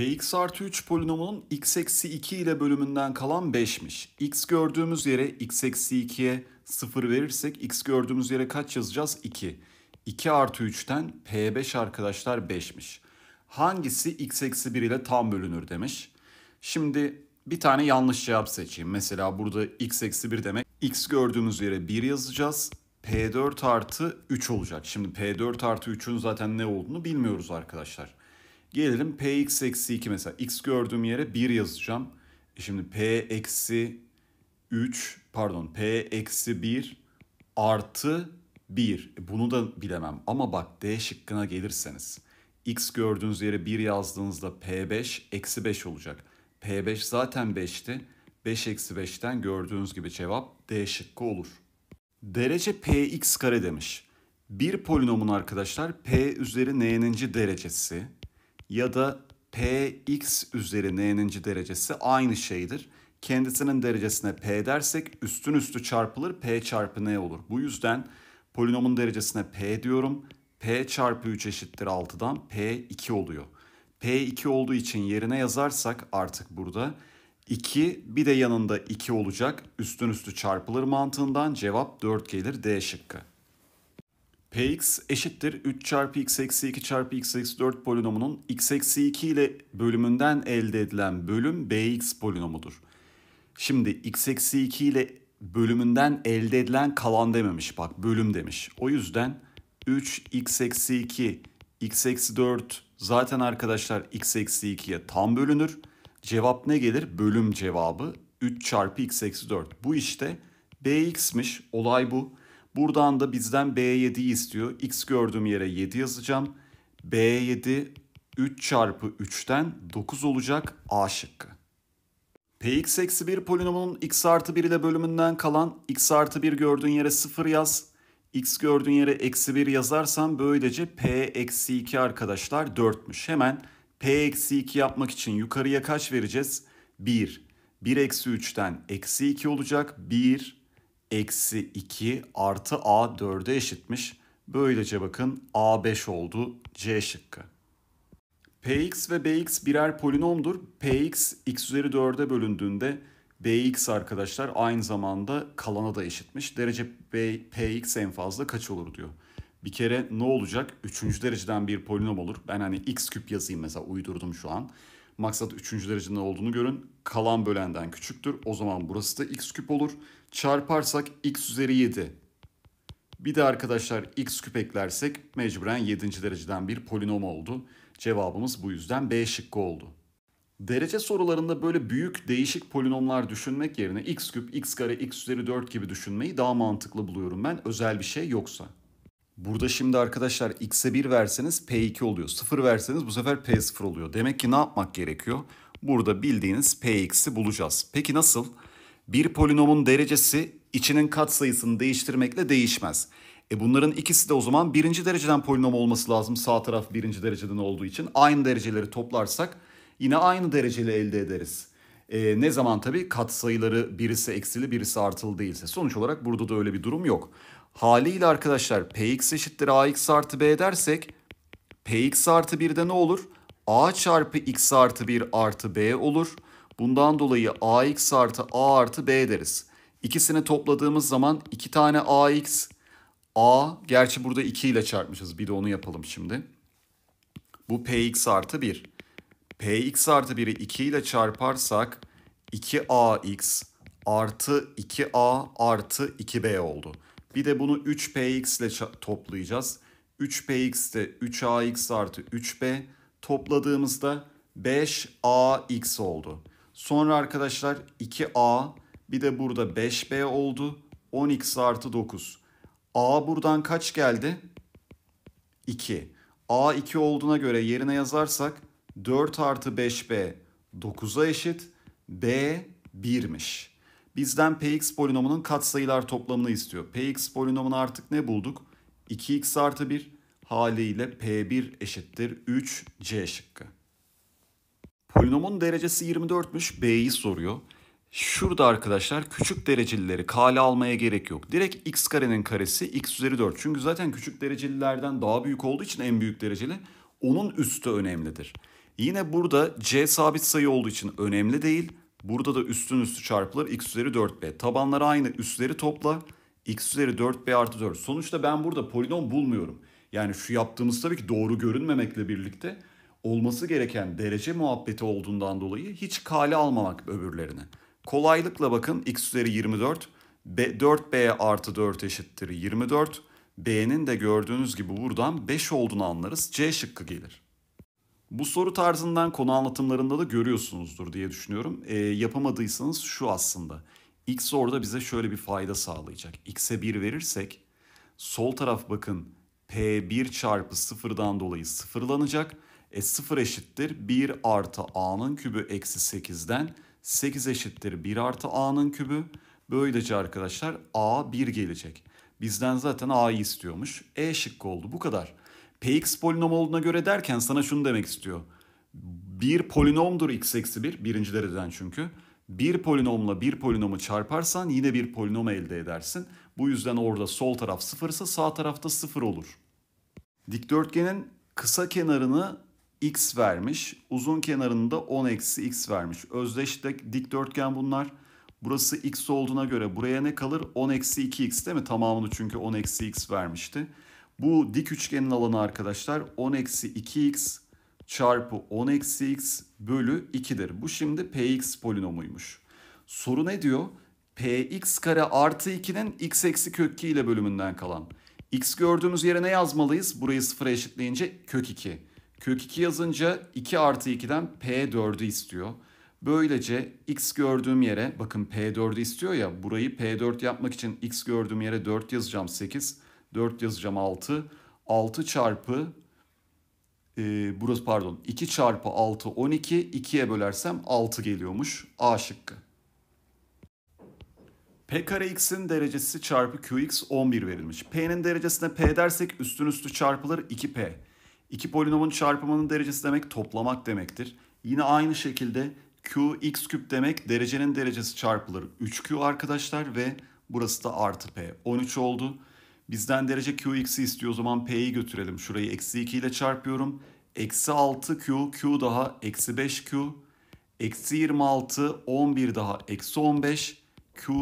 Px artı 3 polinomunun x eksi 2 ile bölümünden kalan 5'miş. x gördüğümüz yere x eksi 2'ye 0 verirsek x gördüğümüz yere kaç yazacağız? 2. 2 artı 3'ten p5 arkadaşlar 5'miş. Hangisi x eksi 1 ile tam bölünür demiş. Şimdi bir tane yanlış cevap seçeyim. Mesela burada x eksi 1 demek. x gördüğümüz yere 1 yazacağız. p4 artı 3 olacak. Şimdi p4 artı 3'ün zaten ne olduğunu bilmiyoruz arkadaşlar. Gelelim px eksi 2 mesela. x gördüğüm yere 1 yazacağım. E şimdi p eksi 3 pardon p eksi 1 artı 1. E bunu da bilemem ama bak d şıkkına gelirseniz. x gördüğünüz yere 1 yazdığınızda p5 eksi 5 olacak. p5 zaten 5'ti. 5 eksi 5'ten gördüğünüz gibi cevap d şıkkı olur. Derece px kare demiş. Bir polinomun arkadaşlar p üzeri n'ninci derecesi ya da px üzeri n'ninci derecesi aynı şeydir. Kendisinin derecesine p dersek üstün üstü çarpılır p çarpı n olur. Bu yüzden polinomun derecesine p diyorum. p çarpı 3 eşittir 6'dan p2 oluyor. p2 olduğu için yerine yazarsak artık burada 2 bir de yanında 2 olacak. Üstün üstü çarpılır mantığından cevap 4 gelir D şıkkı. Px eşittir 3 çarpı x eksi 2 çarpı x eksi 4 polinomunun x eksi 2 ile bölümünden elde edilen bölüm bx polinomudur. Şimdi x eksi 2 ile bölümünden elde edilen kalan dememiş bak bölüm demiş. O yüzden 3 x eksi 2 x eksi 4 zaten arkadaşlar x eksi 2'ye tam bölünür. Cevap ne gelir? Bölüm cevabı 3 çarpı x eksi 4. Bu işte bx'miş olay bu. Buradan da bizden B7'yi istiyor. X gördüğüm yere 7 yazacağım. B7 3 çarpı 3'ten 9 olacak A şıkkı. Px eksi 1 polinomunun x artı 1 ile bölümünden kalan x artı 1 gördüğün yere 0 yaz. x gördüğün yere eksi 1 yazarsam böylece p eksi 2 arkadaşlar 4'müş. Hemen p eksi 2 yapmak için yukarıya kaç vereceğiz? 1. 1 eksi 3'ten eksi 2 olacak. 1 eksi 2 artı A 4'e eşitmiş. Böylece bakın A 5 oldu C şıkkı. Px ve Bx birer polinomdur. Px x üzeri 4'e bölündüğünde Bx arkadaşlar aynı zamanda kalana da eşitmiş. Derece B, Px en fazla kaç olur diyor. Bir kere ne olacak? Üçüncü dereceden bir polinom olur. Ben hani x küp yazayım mesela uydurdum şu an. Maksat üçüncü dereceden olduğunu görün. Kalan bölenden küçüktür. O zaman burası da x küp olur. Çarparsak x üzeri 7. Bir de arkadaşlar x küp eklersek mecburen 7. dereceden bir polinom oldu. Cevabımız bu yüzden B şıkkı oldu. Derece sorularında böyle büyük değişik polinomlar düşünmek yerine x küp, x kare, x üzeri 4 gibi düşünmeyi daha mantıklı buluyorum ben özel bir şey yoksa. Burada şimdi arkadaşlar x'e 1 verseniz p2 oluyor. 0 verseniz bu sefer p0 oluyor. Demek ki ne yapmak gerekiyor? Burada bildiğiniz px'i bulacağız. Peki nasıl? Bir polinomun derecesi içinin katsayısını değiştirmekle değişmez. E bunların ikisi de o zaman birinci dereceden polinom olması lazım. Sağ taraf birinci dereceden olduğu için. Aynı dereceleri toplarsak yine aynı dereceli elde ederiz. E, ne zaman tabii katsayıları birisi eksili birisi artılı değilse. Sonuç olarak burada da öyle bir durum yok. Haliyle arkadaşlar px eşittir ax artı b dersek px artı 1 de ne olur? a çarpı x artı 1 artı b olur. Bundan dolayı ax artı a artı b deriz. İkisini topladığımız zaman 2 tane ax, a gerçi burada 2 ile çarpmışız bir de onu yapalım şimdi. Bu px artı 1. px artı 1'i 2 ile çarparsak 2ax artı 2a artı 2b oldu. Bir de bunu 3px ile toplayacağız. 3px de 3ax artı 3b topladığımızda 5ax oldu. Sonra arkadaşlar 2a bir de burada 5b oldu. 10x artı 9. a buradan kaç geldi? 2. a 2 olduğuna göre yerine yazarsak 4 artı 5b 9'a eşit. b 1'miş. Bizden px polinomunun katsayılar toplamını istiyor. px polinomunu artık ne bulduk? 2x artı 1 haliyle p1 eşittir 3 c şıkkı. Polinomun derecesi 24'müş b'yi soruyor. Şurada arkadaşlar küçük derecelileri kale almaya gerek yok. Direkt x karenin karesi x üzeri 4. Çünkü zaten küçük derecelilerden daha büyük olduğu için en büyük dereceli onun üstü önemlidir. Yine burada c sabit sayı olduğu için önemli değil. Burada da üstün üstü çarpılır x üzeri 4b. Tabanları aynı üstleri topla x üzeri 4b artı 4. Sonuçta ben burada polinom bulmuyorum. Yani şu yaptığımız tabii ki doğru görünmemekle birlikte olması gereken derece muhabbeti olduğundan dolayı hiç kale almamak öbürlerine. Kolaylıkla bakın x üzeri 24, B, 4b artı 4 eşittir 24. B'nin de gördüğünüz gibi buradan 5 olduğunu anlarız. C şıkkı gelir. Bu soru tarzından konu anlatımlarında da görüyorsunuzdur diye düşünüyorum. E, yapamadıysanız şu aslında. X orada bize şöyle bir fayda sağlayacak. X'e 1 verirsek sol taraf bakın P1 çarpı sıfırdan dolayı sıfırlanacak. E 0 eşittir 1 artı A'nın kübü eksi 8'den 8 eşittir 1 artı A'nın kübü. Böylece arkadaşlar A 1 gelecek. Bizden zaten A'yı istiyormuş. E şıkkı oldu bu kadar. Px polinom olduğuna göre derken sana şunu demek istiyor. Bir polinomdur x eksi 1. Birinci dereceden çünkü. Bir polinomla bir polinomu çarparsan yine bir polinom elde edersin. Bu yüzden orada sol taraf sıfırsa sağ tarafta sıfır olur. Dikdörtgenin kısa kenarını x vermiş. Uzun kenarını da 10 eksi x vermiş. Özdeş dikdörtgen bunlar. Burası x olduğuna göre buraya ne kalır? 10 eksi 2x değil mi? Tamamını çünkü 10 eksi x vermişti. Bu dik üçgenin alanı arkadaşlar 10 eksi 2x çarpı 10 eksi x bölü 2'dir. Bu şimdi px polinomuymuş. Soru ne diyor? px kare artı 2'nin x eksi kök 2 ile bölümünden kalan. x gördüğümüz yere ne yazmalıyız? Burayı sıfıra eşitleyince kök 2. Kök 2 yazınca 2 artı 2'den p4'ü istiyor. Böylece x gördüğüm yere bakın p4'ü istiyor ya burayı p4 yapmak için x gördüğüm yere 4 yazacağım 8. 4 yazacağım 6. 6 çarpı e, burası pardon 2 çarpı 6 12 2'ye bölersem 6 geliyormuş A şıkkı. P kare x'in derecesi çarpı qx 11 verilmiş. P'nin derecesine p dersek üstün üstü çarpılır 2p. İki polinomun çarpımının derecesi demek toplamak demektir. Yine aynı şekilde q x küp demek derecenin derecesi çarpılır 3q arkadaşlar ve burası da artı p 13 oldu. Bizden derece Qx'i istiyor o zaman P'yi götürelim. Şurayı eksi 2 ile çarpıyorum. Eksi 6Q, Q daha eksi 5Q. Eksi 26, 11 daha eksi 15. Q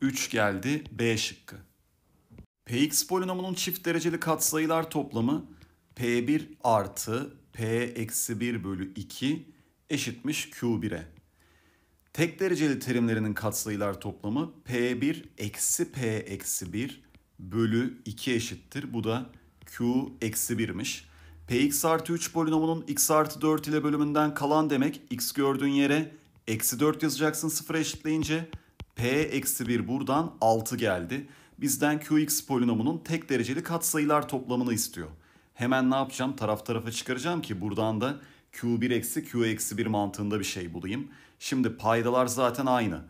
3 geldi B şıkkı. Px polinomunun çift dereceli katsayılar toplamı P1 artı P eksi 1 bölü 2 eşitmiş Q1'e. Tek dereceli terimlerinin katsayılar toplamı P1 eksi P eksi 1 bölü 2 eşittir. Bu da Q eksi 1'miş. Px artı 3 polinomunun x artı 4 ile bölümünden kalan demek x gördüğün yere eksi 4 yazacaksın sıfıra eşitleyince p eksi 1 buradan 6 geldi. Bizden qx polinomunun tek dereceli katsayılar toplamını istiyor. Hemen ne yapacağım taraf tarafa çıkaracağım ki buradan da q1 eksi q eksi 1 mantığında bir şey bulayım. Şimdi paydalar zaten aynı.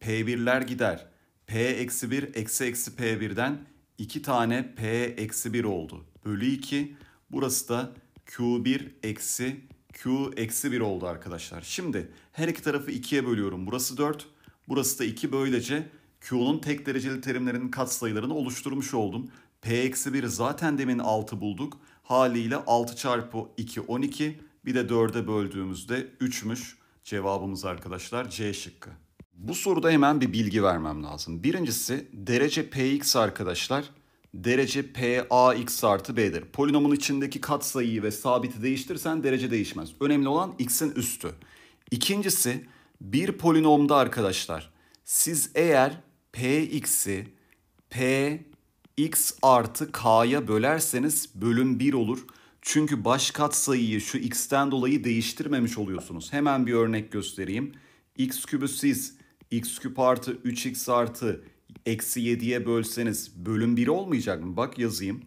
p1'ler gider. p eksi 1 eksi eksi p1'den 2 tane P eksi 1 oldu. Bölü 2. Burası da Q1 eksi Q eksi 1 oldu arkadaşlar. Şimdi her iki tarafı 2'ye bölüyorum. Burası 4. Burası da 2 böylece Q'nun tek dereceli terimlerinin katsayılarını oluşturmuş oldum. P eksi 1 zaten demin 6 bulduk. Haliyle 6 çarpı 2 12. Bir de 4'e böldüğümüzde 3'müş cevabımız arkadaşlar C şıkkı. Bu soruda hemen bir bilgi vermem lazım. Birincisi derece px arkadaşlar derece p a x artı B'dir. Polinomun içindeki katsayıyı ve sabiti değiştirsen derece değişmez. Önemli olan x'in üstü. İkincisi bir polinomda arkadaşlar siz eğer p p x artı k'ya bölerseniz bölüm 1 olur. Çünkü baş katsayıyı şu x'ten dolayı değiştirmemiş oluyorsunuz. Hemen bir örnek göstereyim. x kübü siz x küp artı 3x artı eksi 7'ye bölseniz bölüm 1 olmayacak mı? Bak yazayım.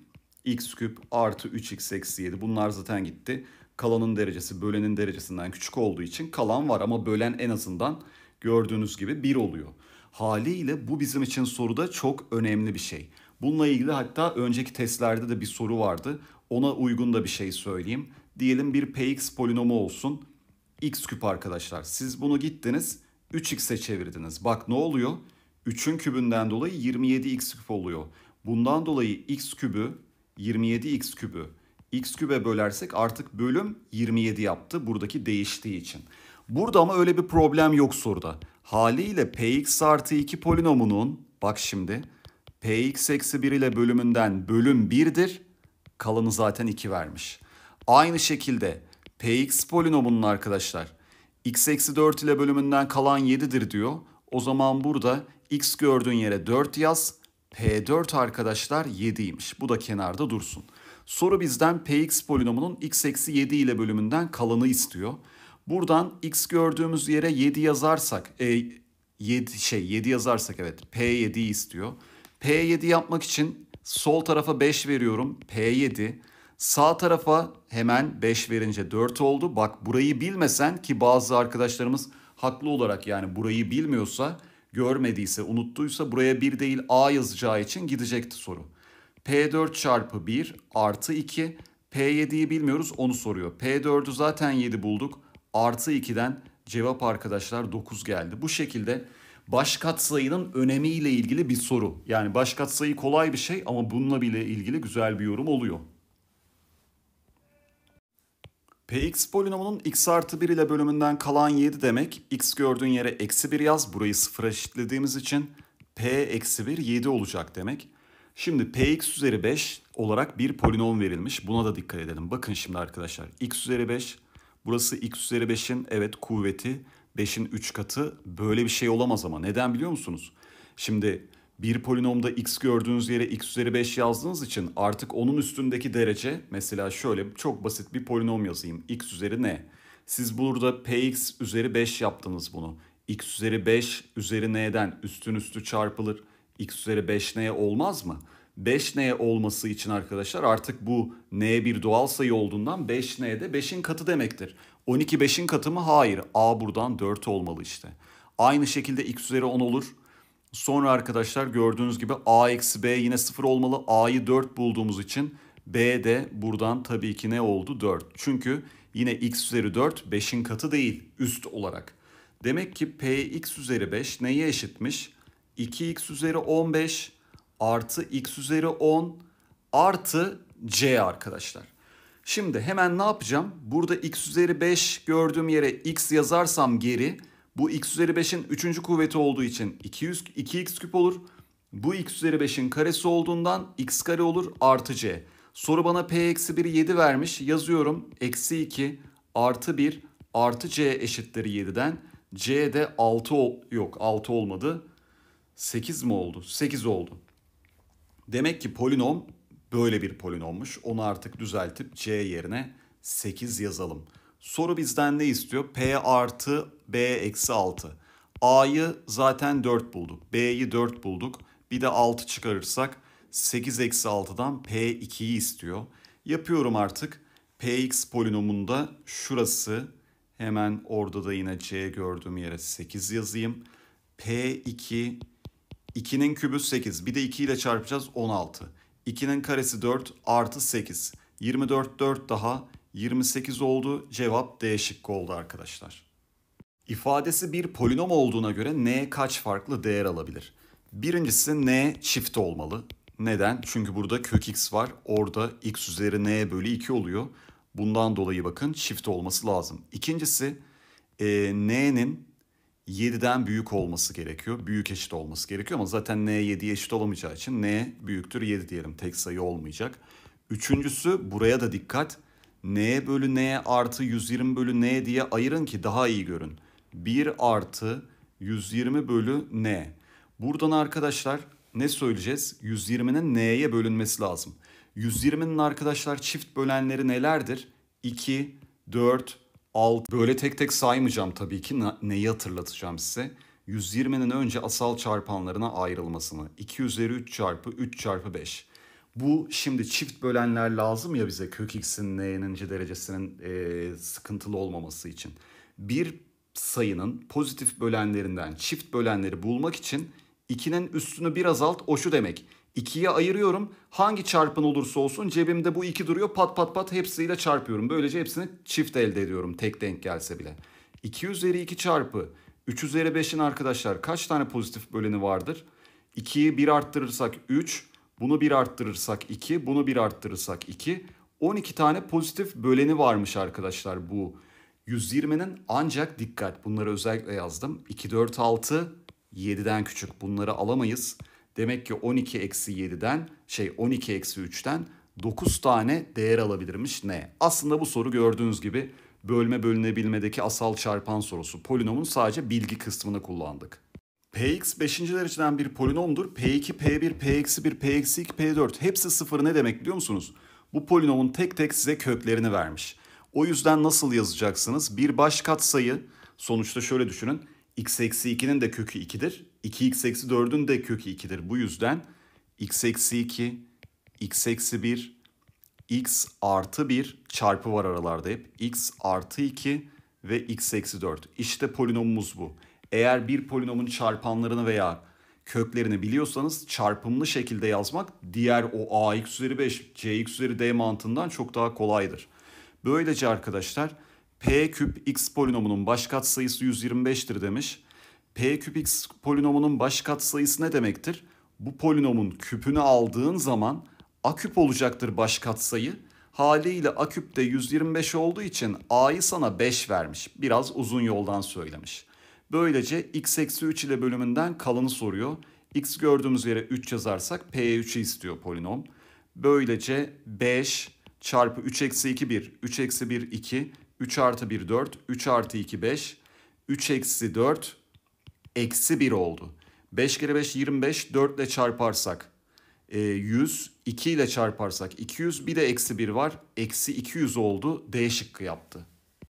x küp artı 3x eksi 7 bunlar zaten gitti. Kalanın derecesi bölenin derecesinden küçük olduğu için kalan var ama bölen en azından gördüğünüz gibi 1 oluyor. Haliyle bu bizim için soruda çok önemli bir şey. Bununla ilgili hatta önceki testlerde de bir soru vardı. Ona uygun da bir şey söyleyeyim. Diyelim bir px polinomu olsun. x küp arkadaşlar. Siz bunu gittiniz 3x'e çevirdiniz. Bak ne oluyor? 3'ün kübünden dolayı 27x küp oluyor. Bundan dolayı x kübü 27x kübü x kübe bölersek artık bölüm 27 yaptı buradaki değiştiği için. Burada ama öyle bir problem yok soruda. Haliyle px artı 2 polinomunun bak şimdi px eksi 1 ile bölümünden bölüm 1'dir. Kalanı zaten 2 vermiş. Aynı şekilde px polinomunun arkadaşlar x eksi 4 ile bölümünden kalan 7'dir diyor. O zaman burada x gördüğün yere 4 yaz. P4 arkadaşlar 7'ymiş. Bu da kenarda dursun. Soru bizden px polinomunun x eksi 7 ile bölümünden kalanı istiyor. Buradan x gördüğümüz yere 7 yazarsak, e, 7 şey 7 yazarsak evet P7'yi istiyor. P7 yapmak için sol tarafa 5 veriyorum. P7 Sağ tarafa hemen 5 verince 4 oldu. Bak burayı bilmesen ki bazı arkadaşlarımız haklı olarak yani burayı bilmiyorsa, görmediyse, unuttuysa buraya 1 değil A yazacağı için gidecekti soru. P4 çarpı 1 artı 2. P7'yi bilmiyoruz onu soruyor. P4'ü zaten 7 bulduk. Artı 2'den cevap arkadaşlar 9 geldi. Bu şekilde baş katsayının önemiyle ilgili bir soru. Yani baş katsayı kolay bir şey ama bununla bile ilgili güzel bir yorum oluyor. Px polinomunun x artı 1 ile bölümünden kalan 7 demek. x gördüğün yere eksi 1 yaz. Burayı sıfıra eşitlediğimiz için p eksi 1 7 olacak demek. Şimdi px üzeri 5 olarak bir polinom verilmiş. Buna da dikkat edelim. Bakın şimdi arkadaşlar x üzeri 5. Burası x üzeri 5'in evet kuvveti 5'in 3 katı. Böyle bir şey olamaz ama neden biliyor musunuz? Şimdi bir polinomda x gördüğünüz yere x üzeri 5 yazdığınız için artık onun üstündeki derece mesela şöyle çok basit bir polinom yazayım. x üzeri ne? Siz burada px üzeri 5 yaptınız bunu. x üzeri 5 üzeri n'den üstün üstü çarpılır. x üzeri 5 n'ye olmaz mı? 5n olması için arkadaşlar artık bu n bir doğal sayı olduğundan 5n de 5'in katı demektir. 12 5'in katı mı? Hayır. A buradan 4 olmalı işte. Aynı şekilde x üzeri 10 olur. Sonra arkadaşlar gördüğünüz gibi a eksi b yine 0 olmalı. a'yı 4 bulduğumuz için b de buradan tabii ki ne oldu? 4. Çünkü yine x üzeri 4 5'in katı değil üst olarak. Demek ki px üzeri 5 neye eşitmiş? 2x üzeri 15 artı x üzeri 10 artı c arkadaşlar. Şimdi hemen ne yapacağım? Burada x üzeri 5 gördüğüm yere x yazarsam geri bu x üzeri 5'in 3. kuvveti olduğu için 200, 2x küp olur. Bu x üzeri 5'in karesi olduğundan x kare olur artı c. Soru bana p eksi 1'i 7 vermiş. Yazıyorum eksi 2 artı 1 artı c eşittir 7'den. c de 6 yok 6 olmadı. 8 mi oldu? 8 oldu. Demek ki polinom böyle bir polinommuş. Onu artık düzeltip c yerine 8 yazalım. Soru bizden ne istiyor? P artı B eksi 6. A'yı zaten 4 bulduk. B'yi 4 bulduk. Bir de 6 çıkarırsak 8 eksi 6'dan P2'yi istiyor. Yapıyorum artık. Px polinomunda şurası hemen orada da yine C gördüğüm yere 8 yazayım. P2 2'nin kübü 8 bir de 2 ile çarpacağız 16. 2'nin karesi 4 artı 8. 24 4 daha 28 oldu. Cevap D şıkkı oldu arkadaşlar. İfadesi bir polinom olduğuna göre n kaç farklı değer alabilir? Birincisi n çift olmalı. Neden? Çünkü burada kök x var. Orada x üzeri n bölü 2 oluyor. Bundan dolayı bakın çift olması lazım. İkincisi e, n'nin 7'den büyük olması gerekiyor. Büyük eşit olması gerekiyor ama zaten n 7'ye eşit olamayacağı için n büyüktür 7 diyelim. Tek sayı olmayacak. Üçüncüsü buraya da dikkat neye bölü N artı 120 bölü n diye ayırın ki daha iyi görün. 1 artı 120 bölü n. Buradan arkadaşlar ne söyleyeceğiz? 120'nin n'ye bölünmesi lazım. 120'nin arkadaşlar çift bölenleri nelerdir? 2, 4, 6. Böyle tek tek saymayacağım tabii ki. Neyi hatırlatacağım size? 120'nin önce asal çarpanlarına ayrılmasını. 2 üzeri 3 çarpı 3 çarpı 5. Bu şimdi çift bölenler lazım ya bize kök x'in n'ninci derecesinin e, sıkıntılı olmaması için. Bir sayının pozitif bölenlerinden çift bölenleri bulmak için 2'nin üstünü bir azalt o şu demek. 2'ye ayırıyorum hangi çarpın olursa olsun cebimde bu 2 duruyor pat pat pat hepsiyle çarpıyorum. Böylece hepsini çift elde ediyorum tek denk gelse bile. 2 üzeri 2 çarpı 3 üzeri 5'in arkadaşlar kaç tane pozitif böleni vardır? 2'yi 1 arttırırsak 3, bunu bir arttırırsak 2, bunu bir arttırırsak 2. 12 tane pozitif böleni varmış arkadaşlar bu 120'nin ancak dikkat bunları özellikle yazdım. 2, 4, 6, 7'den küçük bunları alamayız. Demek ki 12 eksi 7'den şey 12 eksi 3'ten 9 tane değer alabilirmiş ne? Aslında bu soru gördüğünüz gibi bölme bölünebilmedeki asal çarpan sorusu. Polinomun sadece bilgi kısmını kullandık. Px beşinci dereceden bir polinomdur. P2, P1, P-1, P-2, P4 hepsi sıfır ne demek biliyor musunuz? Bu polinomun tek tek size köklerini vermiş. O yüzden nasıl yazacaksınız? Bir baş katsayı sonuçta şöyle düşünün. x eksi 2'nin de kökü 2'dir. 2x eksi 4'ün de kökü 2'dir. Bu yüzden x eksi 2, x eksi 1, x artı 1 çarpı var aralarda hep. x artı 2 ve x eksi 4. İşte polinomumuz bu. Eğer bir polinomun çarpanlarını veya köklerini biliyorsanız çarpımlı şekilde yazmak diğer o ax üzeri 5, cx üzeri d mantığından çok daha kolaydır. Böylece arkadaşlar p küp x polinomunun baş sayısı 125'tir demiş. p küp x polinomunun baş sayısı ne demektir? Bu polinomun küpünü aldığın zaman a küp olacaktır baş katsayı. Haliyle a küp de 125 olduğu için a'yı sana 5 vermiş. Biraz uzun yoldan söylemiş. Böylece x eksi 3 ile bölümünden kalanı soruyor. x gördüğümüz yere 3 yazarsak p3'ü istiyor polinom. Böylece 5 çarpı 3 eksi 2 1, 3 eksi 1 2, 3 artı 1 4, 3 artı 2 5, 3 eksi 4 eksi 1 oldu. 5 kere 5 25, 4 ile çarparsak 100, e, 2 ile çarparsak 200, bir de eksi 1 var. Eksi 200 oldu, D şıkkı yaptı.